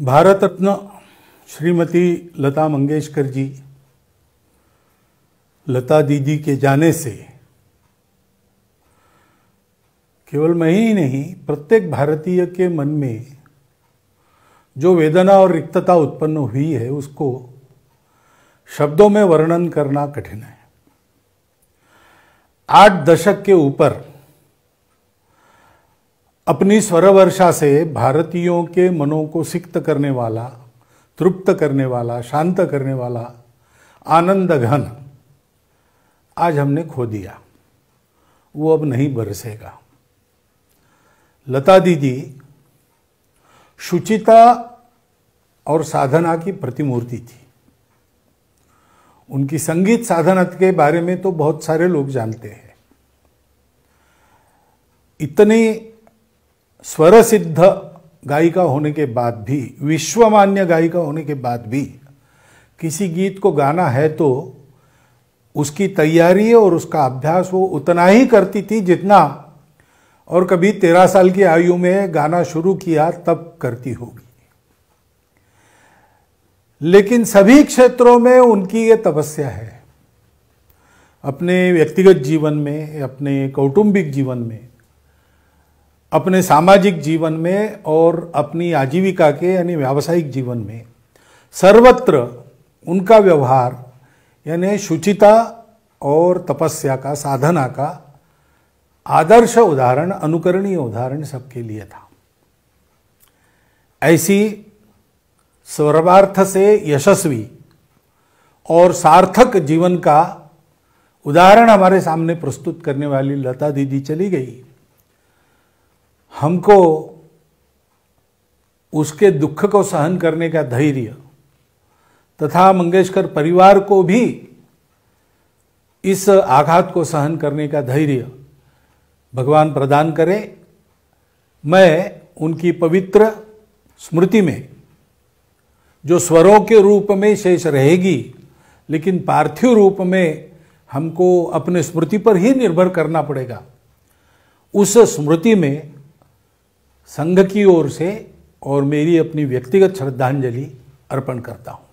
भारत रत्न श्रीमती लता मंगेशकर जी लता दीदी के जाने से केवल मैं ही नहीं प्रत्येक भारतीय के मन में जो वेदना और रिक्तता उत्पन्न हुई है उसको शब्दों में वर्णन करना कठिन है आठ दशक के ऊपर अपनी स्वर वर्षा से भारतीयों के मनों को सिक्त करने वाला तृप्त करने वाला शांत करने वाला आनंद घन आज हमने खो दिया वो अब नहीं बरसेगा लता दीदी शुचिता और साधना की प्रतिमूर्ति थी उनकी संगीत साधना के बारे में तो बहुत सारे लोग जानते हैं इतनी स्वर सिद्ध गायिका होने के बाद भी विश्वमान्य गायिका होने के बाद भी किसी गीत को गाना है तो उसकी तैयारी और उसका अभ्यास वो उतना ही करती थी जितना और कभी तेरह साल की आयु में गाना शुरू किया तब करती होगी लेकिन सभी क्षेत्रों में उनकी ये तपस्या है अपने व्यक्तिगत जीवन में अपने कौटुंबिक जीवन में अपने सामाजिक जीवन में और अपनी आजीविका के यानी व्यावसायिक जीवन में सर्वत्र उनका व्यवहार यानी शुचिता और तपस्या का साधना का आदर्श उदाहरण अनुकरणीय उदाहरण सबके लिए था ऐसी सर्वार्थ से यशस्वी और सार्थक जीवन का उदाहरण हमारे सामने प्रस्तुत करने वाली लता दीदी चली गई हमको उसके दुख को सहन करने का धैर्य तथा मंगेशकर परिवार को भी इस आघात को सहन करने का धैर्य भगवान प्रदान करें मैं उनकी पवित्र स्मृति में जो स्वरों के रूप में शेष रहेगी लेकिन पार्थिव रूप में हमको अपने स्मृति पर ही निर्भर करना पड़ेगा उस स्मृति में संघ की ओर से और मेरी अपनी व्यक्तिगत श्रद्धांजलि अर्पण करता हूँ